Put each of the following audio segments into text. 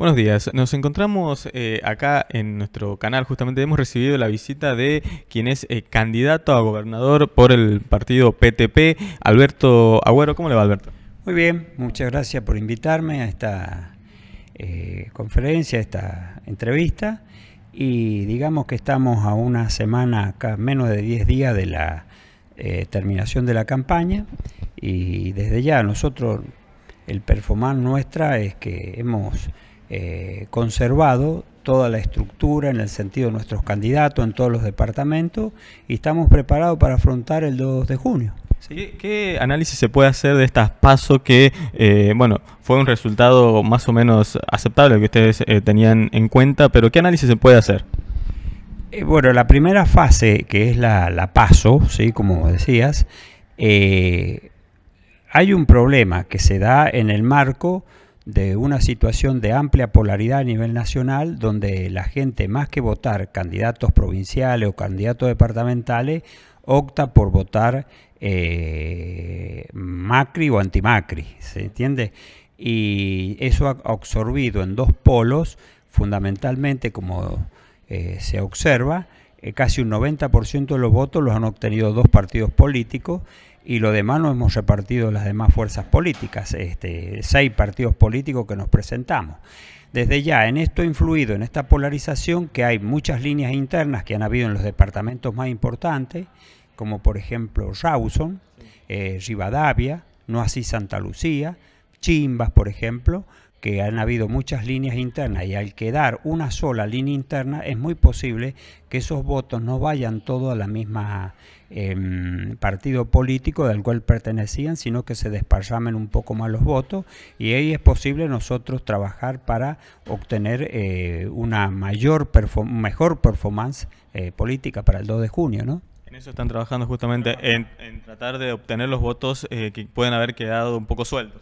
Buenos días, nos encontramos eh, acá en nuestro canal, justamente hemos recibido la visita de quien es eh, candidato a gobernador por el partido PTP, Alberto Agüero. ¿Cómo le va Alberto? Muy bien, muchas gracias por invitarme a esta eh, conferencia, a esta entrevista y digamos que estamos a una semana, acá, menos de 10 días de la terminación de la campaña y desde ya nosotros, el performance nuestra es que hemos eh, conservado toda la estructura en el sentido de nuestros candidatos en todos los departamentos y estamos preparados para afrontar el 2 de junio. ¿Qué análisis se puede hacer de estas pasos que, eh, bueno, fue un resultado más o menos aceptable que ustedes eh, tenían en cuenta, pero qué análisis se puede hacer? bueno, la primera fase, que es la, la paso, ¿sí? como decías, hay un problema que se da en el marco de una situación de amplia polaridad a nivel nacional, donde la gente, más que votar candidatos provinciales o candidatos departamentales, opta por votar eh, Macri o antimacri, ¿se entiende? Y eso ha absorbido en dos polos, fundamentalmente, como eh, se observa, eh, casi un 90% de los votos los han obtenido dos partidos políticos y lo demás lo hemos repartido las demás fuerzas políticas, este, seis partidos políticos que nos presentamos. Desde ya, en esto influido, en esta polarización, que hay muchas líneas internas que han habido en los departamentos más importantes, como por ejemplo Rawson, eh, Rivadavia, no así Santa Lucía, Chimbas, por ejemplo, que han habido muchas líneas internas y al quedar una sola línea interna es muy posible que esos votos no vayan todos a la misma em, partido político del cual pertenecían, sino que se desparramen un poco más los votos y ahí es posible nosotros trabajar para obtener eh, una mayor mejor performance eh, política para el 2 de junio, ¿no? En eso están trabajando justamente, en, en tratar de obtener los votos eh, que pueden haber quedado un poco sueltos.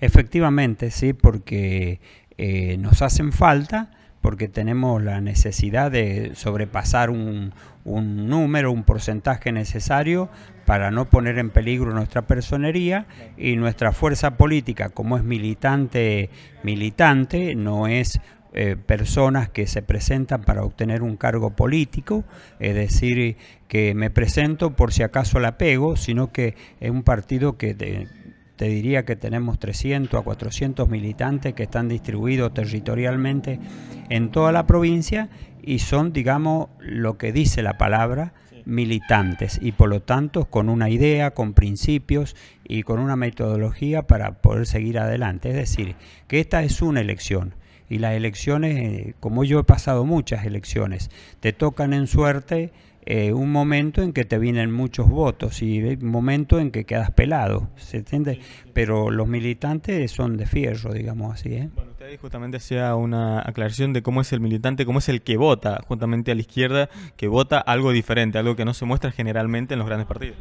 Efectivamente, sí, porque eh, nos hacen falta, porque tenemos la necesidad de sobrepasar un, un, número, un porcentaje necesario para no poner en peligro nuestra personería y nuestra fuerza política, como es militante, militante, no es eh, personas que se presentan para obtener un cargo político, es decir, que me presento por si acaso la pego, sino que es un partido que... Te diría que tenemos 300 a 400 militantes que están distribuidos territorialmente en toda la provincia y son, digamos, lo que dice la palabra, militantes y por lo tanto con una idea, con principios y con una metodología para poder seguir adelante. Es decir, que esta es una elección y las elecciones, eh, como yo he pasado muchas elecciones, te tocan en suerte eh, un momento en que te vienen muchos votos y un momento en que quedas pelado, ¿se entiende? Pero los militantes son de fierro, digamos así. ¿eh? Bueno, usted justamente hacía una aclaración de cómo es el militante, cómo es el que vota, justamente a la izquierda, que vota algo diferente, algo que no se muestra generalmente en los grandes partidos.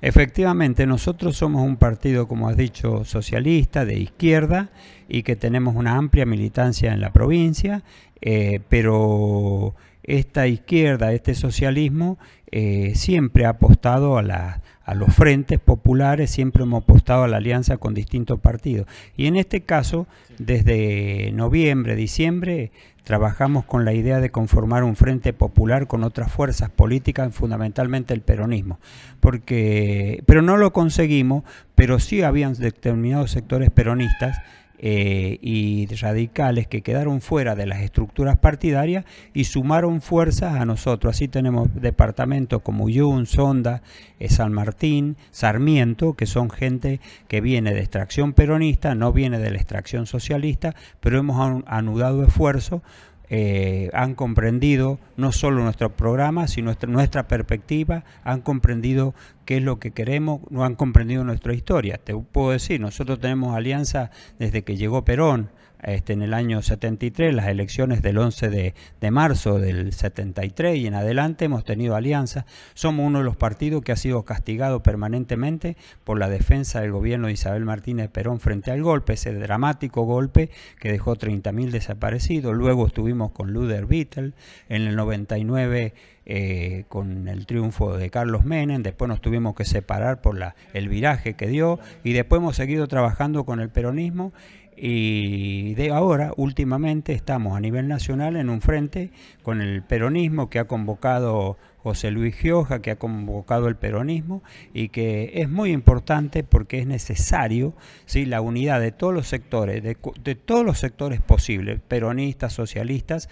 Efectivamente, nosotros somos un partido, como has dicho, socialista, de izquierda, y que tenemos una amplia militancia en la provincia, eh, pero esta izquierda, este socialismo, eh, siempre ha apostado a, a, los frentes populares, siempre hemos apostado a la alianza con distintos partidos. Y en este caso, desde noviembre, diciembre, trabajamos con la idea de conformar un frente popular con otras fuerzas políticas, fundamentalmente el peronismo. Porque, pero no lo conseguimos, pero sí habían determinados sectores peronistas eh, y radicales que quedaron fuera de las estructuras partidarias y sumaron fuerzas a nosotros. Así tenemos departamentos como Yun, Sonda, eh, San Martín, Sarmiento, que son gente que viene de extracción peronista, no viene de la extracción socialista, pero hemos anudado esfuerzos eh, han comprendido no solo nuestro programa, sino nuestra, nuestra, perspectiva, han comprendido qué es lo que queremos, no han comprendido nuestra historia. Te puedo decir, nosotros tenemos alianza desde que llegó Perón, este, en el año 73, las elecciones del 11 de, marzo del 73 y en adelante hemos tenido alianzas. Somos uno de los partidos que ha sido castigado permanentemente por la defensa del gobierno de Isabel Martínez Perón frente al golpe, ese dramático golpe que dejó 30.000 desaparecidos. Luego estuvimos con Luder Bittel en el 99. Eh, con el triunfo de Carlos Menem, después nos tuvimos que separar por la, el viraje que dio y después hemos seguido trabajando con el peronismo y de ahora, últimamente, estamos a nivel nacional en un frente con el peronismo que ha convocado José Luis Gioja, que ha convocado el peronismo y que es muy importante porque es necesario la unidad de todos los sectores, de, de todos los sectores posibles, peronistas, socialistas,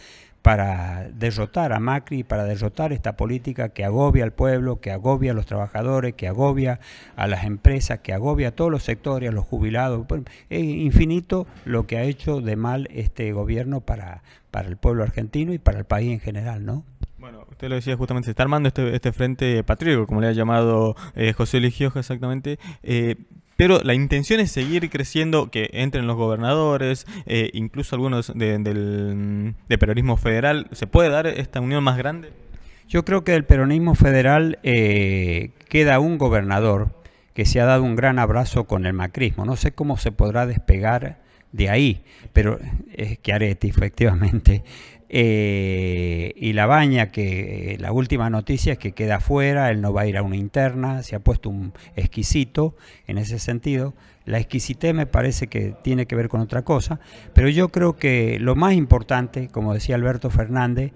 para derrotar a Macri, para derrotar esta política que agobia al pueblo, que agobia a los trabajadores, que agobia a las empresas, que agobia a todos los sectores, a los jubilados. Es infinito lo que ha hecho de mal este gobierno para, para el pueblo argentino y para el país en general, ¿no? Bueno, usted lo decía justamente, se está armando este, este frente patriótico, como le ha llamado eh, José Eligioja exactamente. Eh, pero la intención es seguir creciendo, que entren los gobernadores, eh, incluso algunos de, del mm, peronismo federal. ¿Se puede dar esta unión más grande? Yo creo que del peronismo federal eh, queda un gobernador que se ha dado un gran abrazo con el macrismo. No sé cómo se podrá despegar de ahí, pero es eh, Chiaretti, efectivamente. Eh, y la baña, que eh, la última noticia es que queda fuera, él no va a ir a una interna, se ha puesto un exquisito en ese sentido. La exquisitez me parece que tiene que ver con otra cosa, pero yo creo que lo más importante, como decía Alberto Fernández,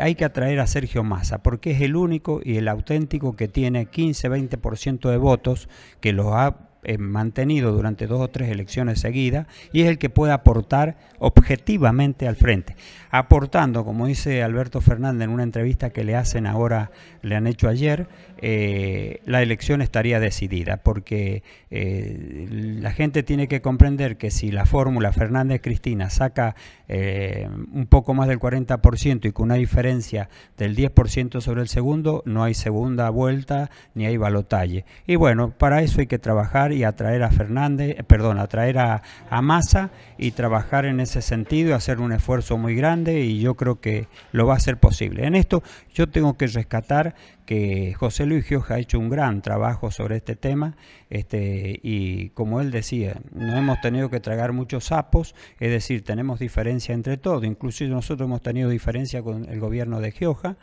hay que atraer a Sergio Massa, porque es el único y el auténtico que tiene 15-20% de votos, que los ha eh, mantenido durante dos o tres elecciones seguidas y es el que puede aportar objetivamente al frente. Aportando, como dice Alberto Fernández en una entrevista que le hacen ahora, le han hecho ayer, eh, la elección estaría decidida, porque eh, la gente tiene que comprender que si la fórmula Fernández-Cristina saca un poco más del 40% y con una diferencia del 10% sobre el segundo, no hay segunda vuelta ni hay balotaje. Y bueno, para eso hay que trabajar y atraer a Fernández, eh, perdón, atraer a, a Massa y trabajar en ese sentido, y hacer un esfuerzo muy grande y yo creo que lo va a ser posible. En esto yo tengo que rescatar que José Luis Gioja ha hecho un gran trabajo sobre este tema este, y como él decía, no hemos tenido que tragar muchos sapos, es decir, tenemos diferencia entre todos, incluso nosotros hemos tenido diferencia con el gobierno de Gioja,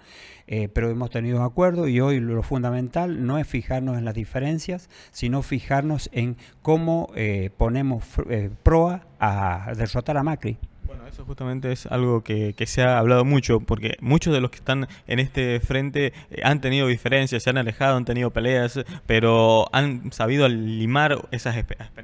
eh, pero hemos tenido acuerdo y hoy lo fundamental no es fijarnos en las diferencias, sino fijarnos en cómo eh, ponemos eh, proa a derrotar a Macri. Bueno, eso justamente es algo que, que, se ha hablado mucho, porque muchos de los que están en este frente eh, han tenido diferencias, se han alejado, han tenido peleas, pero han sabido limar esas esperanzas.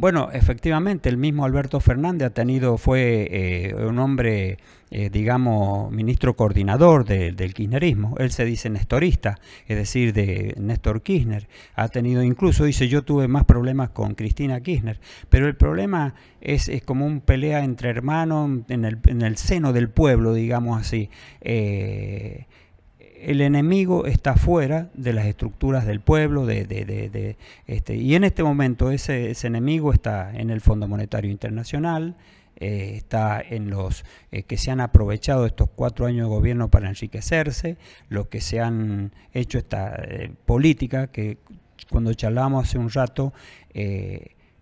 Bueno, efectivamente, el mismo Alberto Fernández ha tenido, fue eh, un hombre, eh, digamos, ministro coordinador del kirchnerismo. Él se dice nestorista, es decir, de Néstor Kirchner. Ha tenido, incluso dice, yo tuve más problemas con Cristina Kirchner. Pero el problema es, como un pelea entre hermanos en el, seno del pueblo, digamos así. Eh, el enemigo está fuera de las estructuras del pueblo, de, de, de, este, y en este momento ese, enemigo está en el Fondo Monetario Internacional, eh, está en los eh, que se han aprovechado estos cuatro años de gobierno para enriquecerse, los que se han hecho esta eh, política que cuando charlamos hace un rato,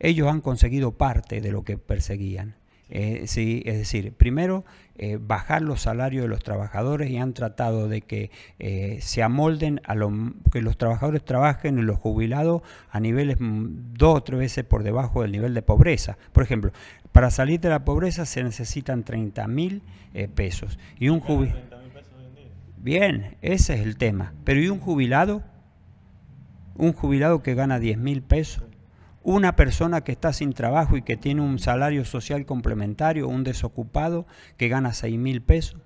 ellos han conseguido parte de lo que perseguían. Eh, sí, es decir, primero eh, bajar los salarios de los trabajadores y han tratado de que eh, se amolden a lo, que los trabajadores trabajen y los jubilados a niveles mm, dos o tres veces por debajo del nivel de pobreza. Por ejemplo, para salir de la pobreza se necesitan 30 mil pesos y un jubilado. Bien, ese es el tema. Pero ¿y un jubilado? Un jubilado que gana 10 mil pesos una persona que está sin trabajo y que tiene un salario social complementario, un desocupado que gana 6 mil pesos.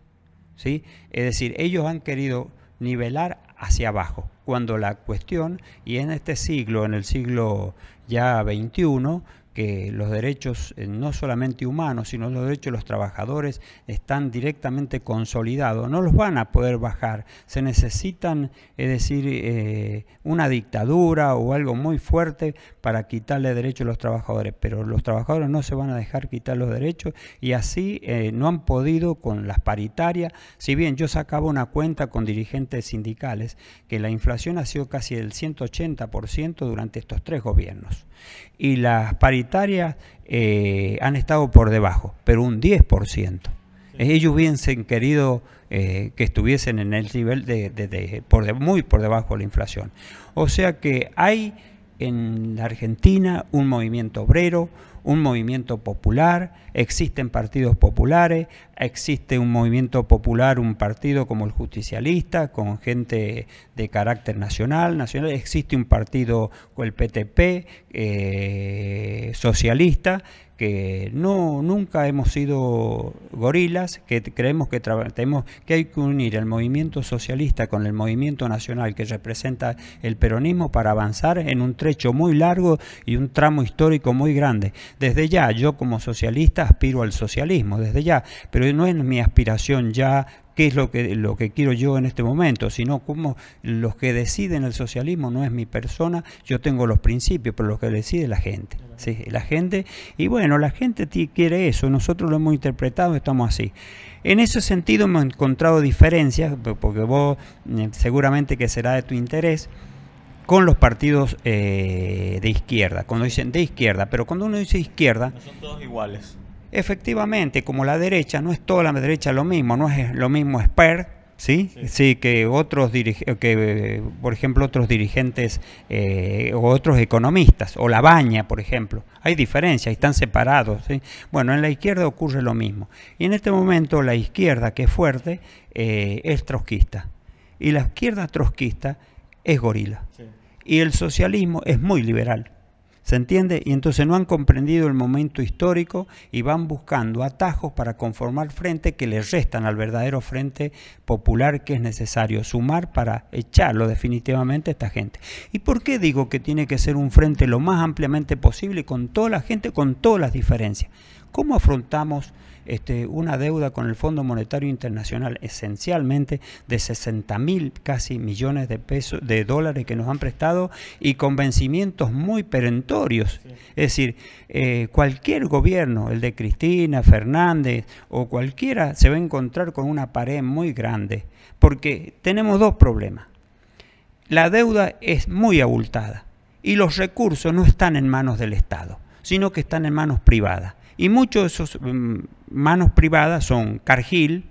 ¿sí? Es decir, ellos han querido nivelar hacia abajo, cuando la cuestión, y en este siglo, en el siglo ya 21, que los derechos eh, no solamente humanos, sino los derechos de los trabajadores están directamente consolidados, no los van a poder bajar, se necesitan, es decir, eh, una dictadura o algo muy fuerte para quitarle derechos a los trabajadores, pero los trabajadores no se van a dejar quitar los derechos y así eh, no han podido con las paritarias, si bien yo sacaba una cuenta con dirigentes sindicales que la inflación ha sido casi del 180% durante estos tres gobiernos y las paritarias eh, han estado por debajo, pero un 10%. Eh, ellos hubiesen querido eh, que estuviesen en el nivel de, por muy por debajo de la inflación. O sea que hay en la Argentina un movimiento obrero, un movimiento popular, existen partidos populares, existe un movimiento popular, un partido como el justicialista, con gente de carácter nacional, nacional, existe un partido con el PTP eh, socialista que no, nunca hemos sido gorilas, que creemos que, tenemos, que hay que unir el movimiento socialista con el movimiento nacional que representa el peronismo para avanzar en un trecho muy largo y un tramo histórico muy grande. Desde ya, yo como socialista aspiro al socialismo, desde ya, pero no es mi aspiración ya qué es lo que, lo que quiero yo en este momento, sino como los que deciden el socialismo no es mi persona, yo tengo los principios, pero lo que decide la gente. ¿sí? La gente, y bueno, la gente quiere eso, nosotros lo hemos interpretado, estamos así. En ese sentido hemos encontrado diferencias, porque vos eh, seguramente que será de tu interés, con los partidos eh, de izquierda, cuando dicen de izquierda, pero cuando uno dice izquierda... son todos iguales. Efectivamente, como la derecha, no es toda la derecha lo mismo, no es eh, lo mismo Esper, ¿Sí? ¿sí? que otros, eh, que, eh, por ejemplo, otros dirigentes o otros economistas, o la baña, por ejemplo. Hay diferencias, están separados. Bueno, en la izquierda ocurre lo mismo. Y en este momento la izquierda, que es fuerte, es trotskista. Y la izquierda trotskista es gorila. Y el socialismo es muy liberal. ¿Se entiende? Y entonces no han comprendido el momento histórico y van buscando atajos para conformar frente que les restan al verdadero frente popular que es necesario sumar para echarlo definitivamente a esta gente. ¿Y por qué digo que tiene que ser un frente lo más ampliamente posible con toda la gente, con todas las diferencias? ¿Cómo afrontamos este, una deuda con el Fondo Monetario Internacional esencialmente de 60 mil casi millones de pesos de dólares que nos han prestado y con vencimientos muy perentorios. Es decir, eh, cualquier gobierno, el de Cristina, Fernández o cualquiera, se va a encontrar con una pared muy grande porque tenemos dos problemas. La deuda es muy abultada y los recursos no están en manos del Estado, sino que están en manos privadas. Y muchos de esos mm, manos privadas son Cargill,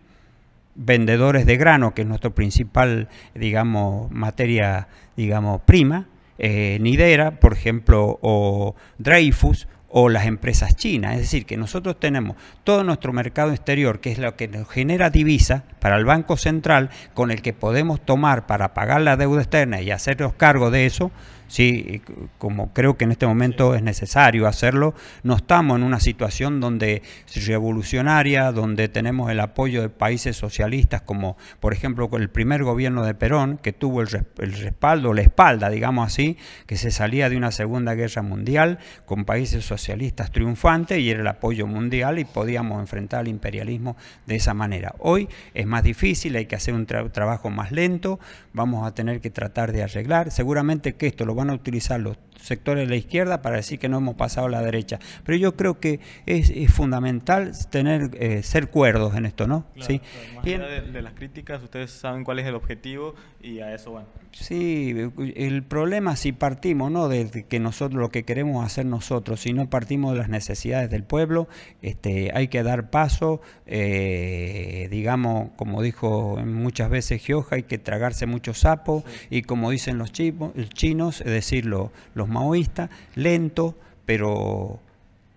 vendedores de grano, que es nuestro principal, digamos, materia, digamos, prima, eh, Nidera, por ejemplo, o Dreyfus, o las empresas chinas. Es decir, que nosotros tenemos todo nuestro mercado exterior, que es lo que nos genera divisa para el Banco Central, con el que podemos tomar para pagar la deuda externa y hacernos cargo de eso, ¿sí? como creo que en este momento es necesario hacerlo, no estamos en una situación donde revolucionaria, donde tenemos el apoyo de países socialistas como por ejemplo con el primer gobierno de Perón, que tuvo el, respaldo, la espalda, digamos así, que se salía de una Segunda Guerra Mundial con países socialistas triunfantes y era el apoyo mundial y podíamos enfrentar al imperialismo de esa manera. Hoy es más difícil, hay que hacer un trabajo más lento, vamos a tener que tratar de arreglar, seguramente que esto lo van a utilizar sectores de la izquierda para decir que no hemos pasado a la derecha. Pero yo creo que es, fundamental tener eh, ser cuerdos en esto, ¿no? ¿Sí? de, las críticas, ustedes saben cuál es el objetivo y a eso van. Sí, el problema si partimos, ¿no? De que nosotros lo que queremos hacer nosotros, si no partimos de las necesidades del pueblo, este, hay que dar paso, eh, digamos, como dijo muchas veces Gioja, hay que tragarse mucho sapo y como dicen los chinos, es decir, los maoísta, lento, pero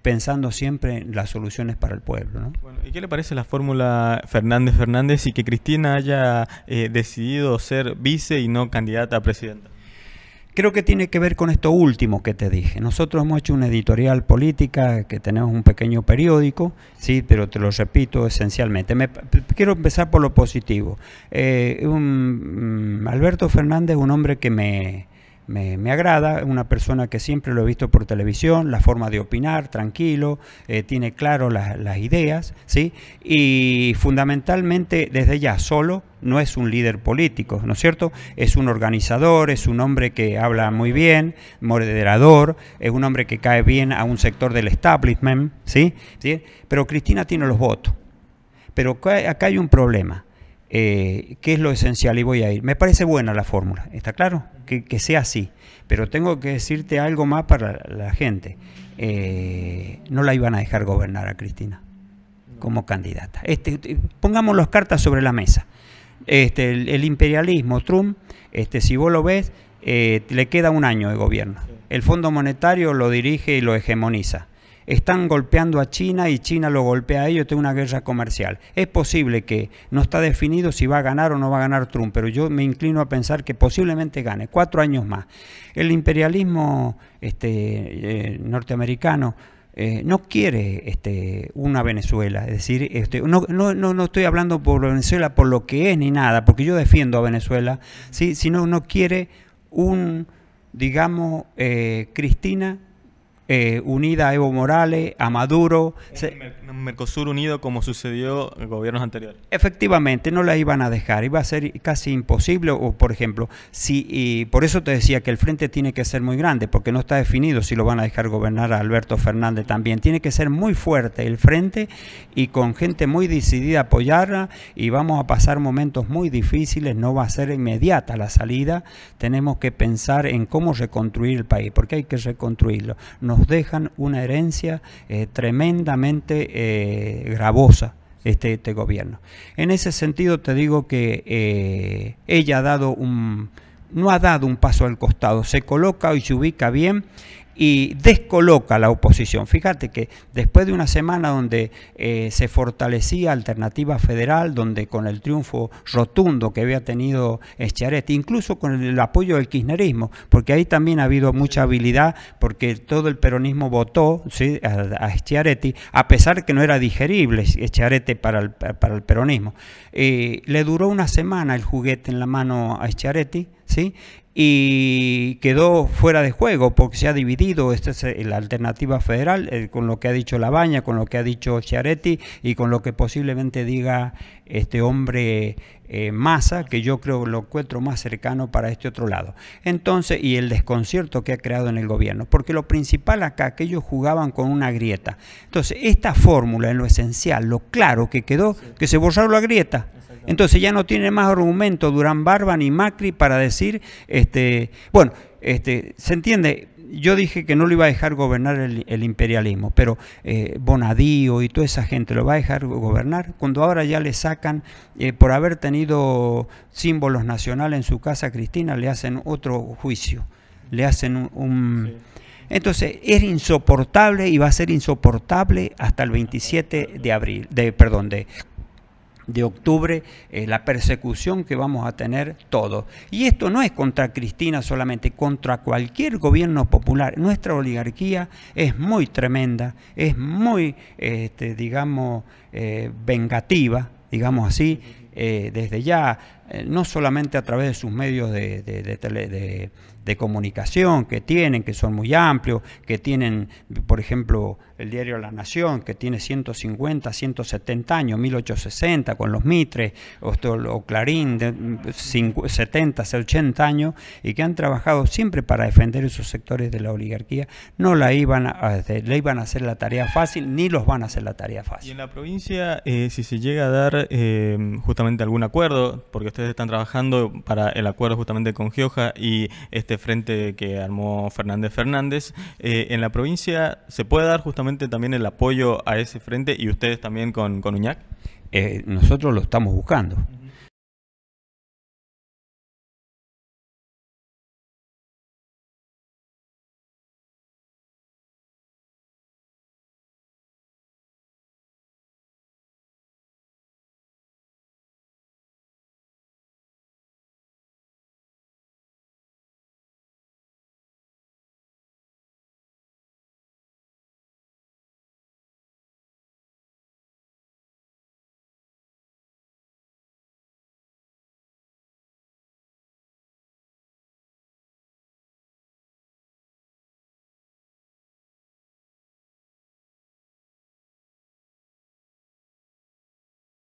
pensando siempre en las soluciones para el pueblo. ¿Y qué le parece la fórmula Fernández Fernández y que Cristina haya eh, decidido ser vice y no candidata a presidenta? Creo que tiene que ver con esto último que te dije. Nosotros hemos hecho una editorial política, que tenemos un pequeño periódico, sí, pero te lo repito esencialmente. quiero empezar por lo positivo. Eh, mm, Alberto Fernández es un hombre que me, me, agrada, agrada, una persona que siempre lo he visto por televisión, la forma de opinar, tranquilo, eh, tiene claro las, ideas, ¿sí? Y fundamentalmente desde ya solo no es un líder político, ¿no es cierto? Es un organizador, es un hombre que habla muy bien, moderador, es un hombre que cae bien a un sector del establishment, ¿sí? ¿Sí? Pero Cristina tiene los votos. Pero acá hay un problema, eh, ¿qué es lo esencial y voy a ir. Me parece buena la fórmula, ¿está claro? que, sea así. Pero tengo que decirte algo más para la gente. Eh, no la iban a dejar gobernar a Cristina como candidata. Este, pongamos las cartas sobre la mesa. Este, el, imperialismo, Trump, este, si vos lo ves, eh, le queda un año de gobierno. El Fondo Monetario lo dirige y lo hegemoniza están golpeando a China y China lo golpea a ellos, es una guerra comercial. Es posible que no está definido si va a ganar o no va a ganar Trump, pero yo me inclino a pensar que posiblemente gane, cuatro años más. El imperialismo este, eh, norteamericano eh, no quiere este, una Venezuela. Es decir, este, no, estoy hablando por Venezuela por lo que es ni nada, porque yo defiendo a Venezuela, ¿sí? sino no quiere un, digamos, eh, Cristina eh, unida a Evo Morales, a Maduro. Mercosur unido como sucedió en gobiernos anteriores. Efectivamente, no la iban a dejar, iba a ser casi imposible, o por ejemplo, si, y por eso te decía que el frente tiene que ser muy grande, porque no está definido si lo van a dejar gobernar a Alberto Fernández también, tiene que ser muy fuerte el frente y con gente muy decidida a apoyarla y vamos a pasar momentos muy difíciles, no va a ser inmediata la salida, tenemos que pensar en cómo reconstruir el país, porque hay que reconstruirlo. No nos dejan una herencia eh, tremendamente eh, gravosa. Este, este, gobierno. En ese sentido te digo que eh, ella ha dado un, no ha dado un paso al costado, se coloca y se ubica bien y descoloca a la oposición. Fíjate que después de una semana donde eh, se fortalecía Alternativa Federal, donde con el triunfo rotundo que había tenido Schiaretti, incluso con el, apoyo del kirchnerismo, porque ahí también ha habido mucha habilidad, porque todo el peronismo votó ¿sí? a, a pesar que no era digerible Schiaretti para el, para el peronismo. Eh, le duró una semana el juguete en la mano a Schiaretti, ¿sí? y quedó fuera de juego porque se ha dividido. Esta es eh, la alternativa federal eh, con lo que ha dicho Labaña, con lo que ha dicho Chiaretti y con lo que posiblemente diga este hombre eh, Massa, que yo creo lo encuentro más cercano para este otro lado. Entonces, y el desconcierto que ha creado en el gobierno, porque lo principal acá, que ellos jugaban con una grieta. Entonces, esta fórmula en lo esencial, lo claro que quedó, que se borraron la grieta. Entonces ya no tiene más argumento Durán Barba ni Macri para decir, este, bueno, este, se entiende, yo dije que no lo iba a dejar gobernar el, imperialismo, pero eh, Bonadío y toda esa gente lo va a dejar gobernar cuando ahora ya le sacan, eh, por haber tenido símbolos nacionales en su casa Cristina, le hacen otro juicio, le hacen un... Entonces es insoportable y va a ser insoportable hasta el 27 de abril, de perdón, de de octubre, eh, la persecución que vamos a tener todos. Y esto no es contra Cristina solamente, contra cualquier gobierno popular. Nuestra oligarquía es muy tremenda, es muy, este, digamos, eh, vengativa, digamos así, eh, desde ya eh, no solamente a través de sus medios de, de, comunicación que tienen, que son muy amplios, que tienen, por ejemplo, el diario La Nación, que tiene 150, 170 años, 1860 con los Mitres, o, Clarín, de 70, 80 años, y que han trabajado siempre para defender esos sectores de la oligarquía, no la iban a, le iban a hacer la tarea fácil, ni los van a hacer la tarea fácil. Y en la provincia, eh, si se llega a dar eh, justamente algún acuerdo, porque ustedes están trabajando para el acuerdo justamente con Gioja y este frente que armó Fernández Fernández, eh, en la provincia se puede dar justamente también el apoyo a ese frente y ustedes también con, con Uñac? Eh, nosotros lo estamos buscando.